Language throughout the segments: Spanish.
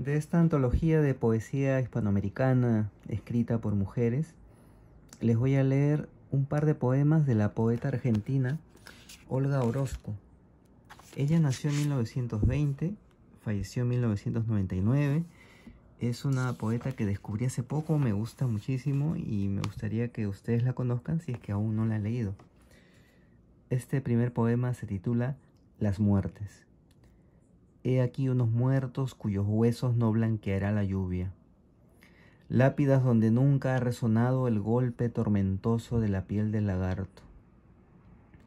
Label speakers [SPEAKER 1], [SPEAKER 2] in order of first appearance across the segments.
[SPEAKER 1] De esta antología de poesía hispanoamericana escrita por mujeres, les voy a leer un par de poemas de la poeta argentina Olga Orozco. Ella nació en 1920, falleció en 1999. Es una poeta que descubrí hace poco, me gusta muchísimo y me gustaría que ustedes la conozcan si es que aún no la han leído. Este primer poema se titula Las muertes he aquí unos muertos cuyos huesos no blanqueará la lluvia. Lápidas donde nunca ha resonado el golpe tormentoso de la piel del lagarto.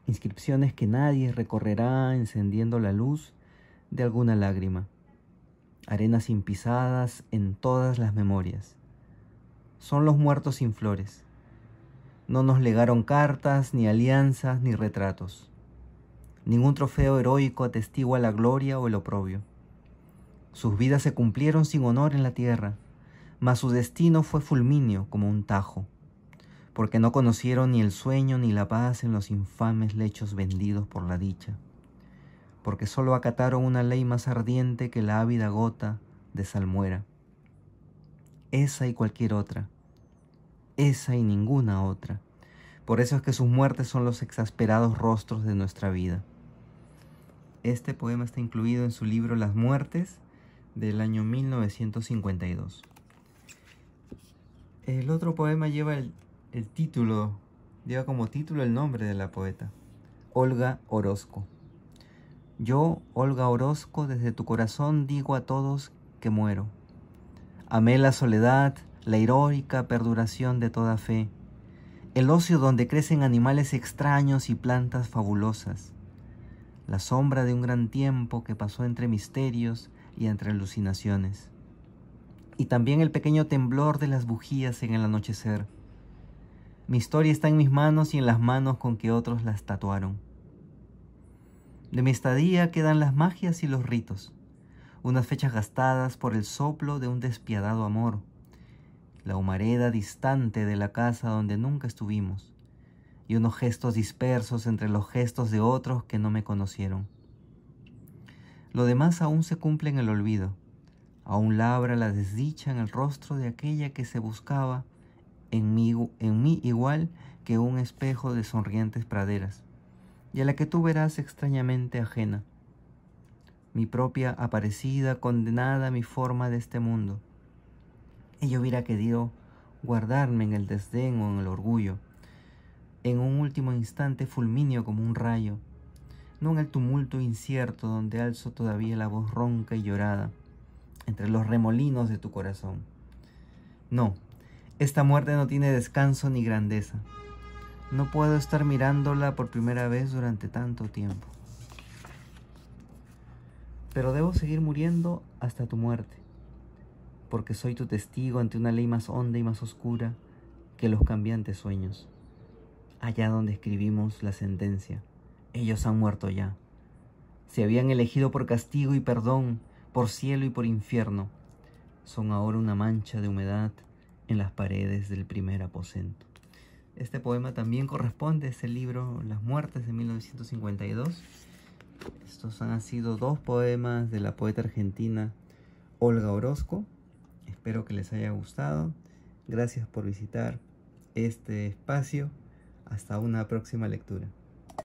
[SPEAKER 1] Inscripciones que nadie recorrerá encendiendo la luz de alguna lágrima. Arenas impisadas en todas las memorias. Son los muertos sin flores. No nos legaron cartas, ni alianzas, ni retratos Ningún trofeo heroico atestigua la gloria o el oprobio. Sus vidas se cumplieron sin honor en la tierra, mas su destino fue fulminio como un tajo, porque no conocieron ni el sueño ni la paz en los infames lechos vendidos por la dicha, porque sólo acataron una ley más ardiente que la ávida gota de salmuera. Esa y cualquier otra, esa y ninguna otra. Por eso es que sus muertes son los exasperados rostros de nuestra vida. Este poema está incluido en su libro Las Muertes del año 1952. El otro poema lleva el, título, lleva como título el nombre de la poeta, Olga Orozco. Yo, Olga Orozco, desde tu corazón digo a todos que muero. Amé la soledad, la heroica perduración de toda fe, el ocio donde crecen animales extraños y plantas fabulosas, la sombra de un gran tiempo que pasó entre misterios y entre alucinaciones, y también el pequeño temblor de las bujías en el anochecer. Mi historia está en mis manos y en las manos con que otros las tatuaron. De mi estadía quedan las magias y los ritos, unas fechas gastadas por el soplo de un despiadado amor, la humareda distante de la casa donde nunca estuvimos, y unos gestos dispersos entre los gestos de otros que no me conocieron. Lo demás aún se cumple en el olvido, aún labra la desdicha en el rostro de aquella que se buscaba en mí, igual que un espejo de sonrientes praderas, y a la que tú verás extrañamente ajena. Mi propia aparecida, condenada a mi forma de este mundo. Ella hubiera querido guardarme en el desdén o en el orgullo, en un último instante fulminio como un rayo, no en el tumulto incierto donde alzo todavía la voz ronca y llorada, entre los remolinos de tu corazón. No, esta muerte no tiene descanso ni grandeza. No puedo estar mirándola por primera vez durante tanto tiempo. Pero debo seguir muriendo hasta tu muerte, porque soy tu testigo ante una ley más honda y más oscura que los cambiantes sueños allá donde escribimos la sentencia. Ellos han muerto ya. Se habían elegido por castigo y perdón, por cielo y por infierno. Son ahora una mancha de humedad en las paredes del primer aposento. Este poema también corresponde a ese libro Las Muertes de 1952. Estos han sido dos poemas de la poeta argentina Olga Orozco. Espero que les haya gustado. Gracias por visitar este espacio. Hasta una próxima lectura.